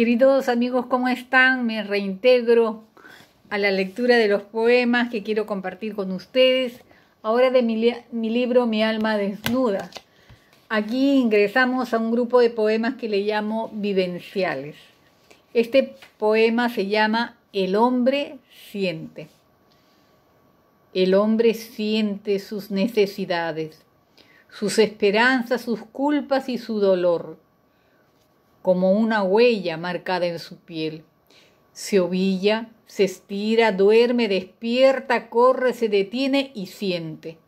Queridos amigos, ¿cómo están? Me reintegro a la lectura de los poemas que quiero compartir con ustedes. Ahora de mi, libro Mi alma desnuda. Aquí ingresamos a un grupo de poemas que le llamo vivenciales. Este poema se llama El hombre siente. El hombre siente sus necesidades, sus esperanzas, sus culpas y su dolor como una huella marcada en su piel. Se ovilla, se estira, duerme, despierta, corre, se detiene y siente.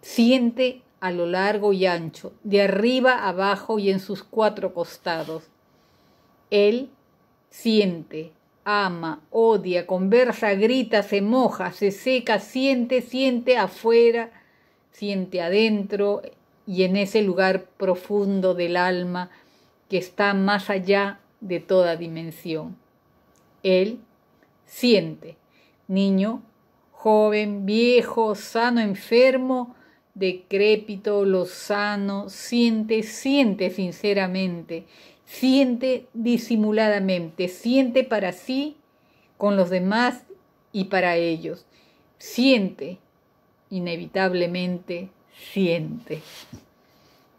Siente a lo largo y ancho, de arriba abajo y en sus cuatro costados. Él siente, ama, odia, conversa, grita, se moja, se seca, siente, siente afuera, siente adentro y en ese lugar profundo del alma que está más allá de toda dimensión. Él siente, niño, joven, viejo, sano, enfermo, decrépito, sano siente, siente sinceramente, siente disimuladamente, siente para sí, con los demás y para ellos. Siente, inevitablemente, siente.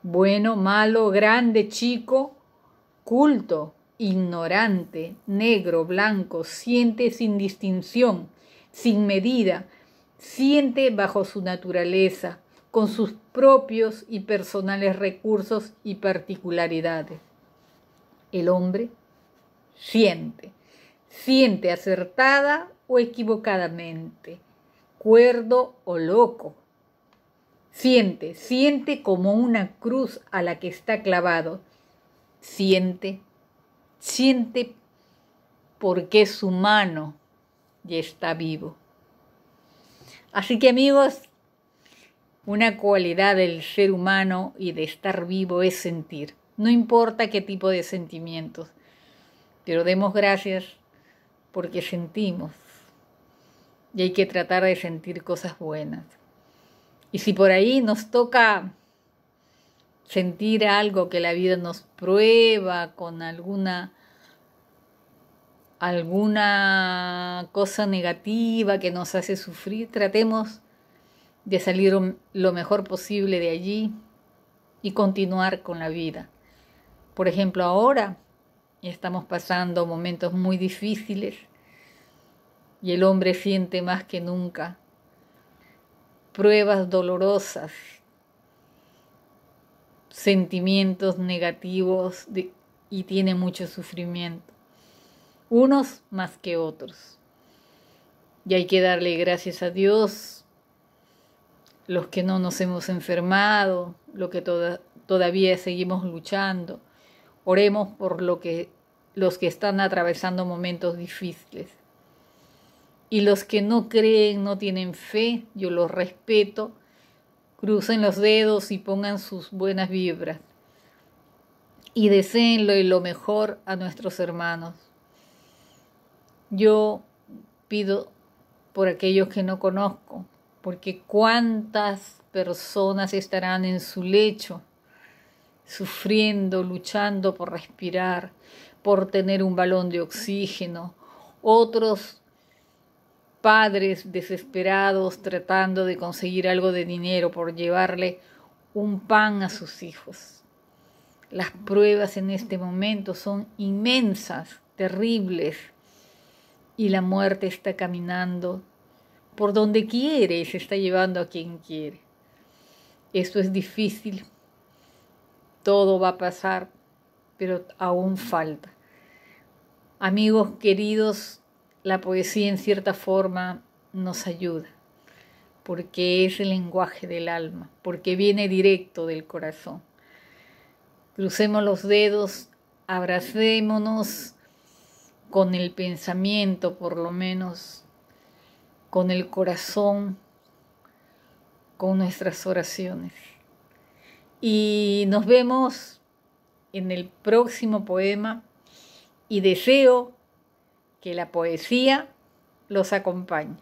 Bueno, malo, grande, chico, culto, ignorante, negro, blanco, siente sin distinción, sin medida, siente bajo su naturaleza, con sus propios y personales recursos y particularidades. El hombre siente, siente acertada o equivocadamente, cuerdo o loco. Siente, siente como una cruz a la que está clavado, siente, siente porque es humano y está vivo. Así que amigos, una cualidad del ser humano y de estar vivo es sentir, no importa qué tipo de sentimientos, pero demos gracias porque sentimos y hay que tratar de sentir cosas buenas. Y si por ahí nos toca sentir algo que la vida nos prueba con alguna alguna cosa negativa que nos hace sufrir, tratemos de salir lo mejor posible de allí y continuar con la vida. Por ejemplo, ahora estamos pasando momentos muy difíciles y el hombre siente más que nunca pruebas dolorosas sentimientos negativos y tiene mucho sufrimiento, unos más que otros. Y hay que darle gracias a Dios, los que no nos hemos enfermado, los que todavía seguimos luchando. Oremos por lo que, los que están atravesando momentos difíciles. Y los que no creen, no tienen fe, yo los respeto Crucen los dedos y pongan sus buenas vibras. Y deseenlo y lo mejor a nuestros hermanos. Yo pido por aquellos que no conozco, porque cuántas personas estarán en su lecho, sufriendo, luchando por respirar, por tener un balón de oxígeno, otros padres desesperados tratando de conseguir algo de dinero por llevarle un pan a sus hijos. Las pruebas en este momento son inmensas, terribles, y la muerte está caminando por donde quiere y se está llevando a quien quiere. Esto es difícil, todo va a pasar, pero aún falta. Amigos queridos, la poesía en cierta forma nos ayuda, porque es el lenguaje del alma, porque viene directo del corazón. Crucemos los dedos, abracémonos con el pensamiento, por lo menos, con el corazón, con nuestras oraciones. Y nos vemos en el próximo poema y deseo que la poesía los acompañe.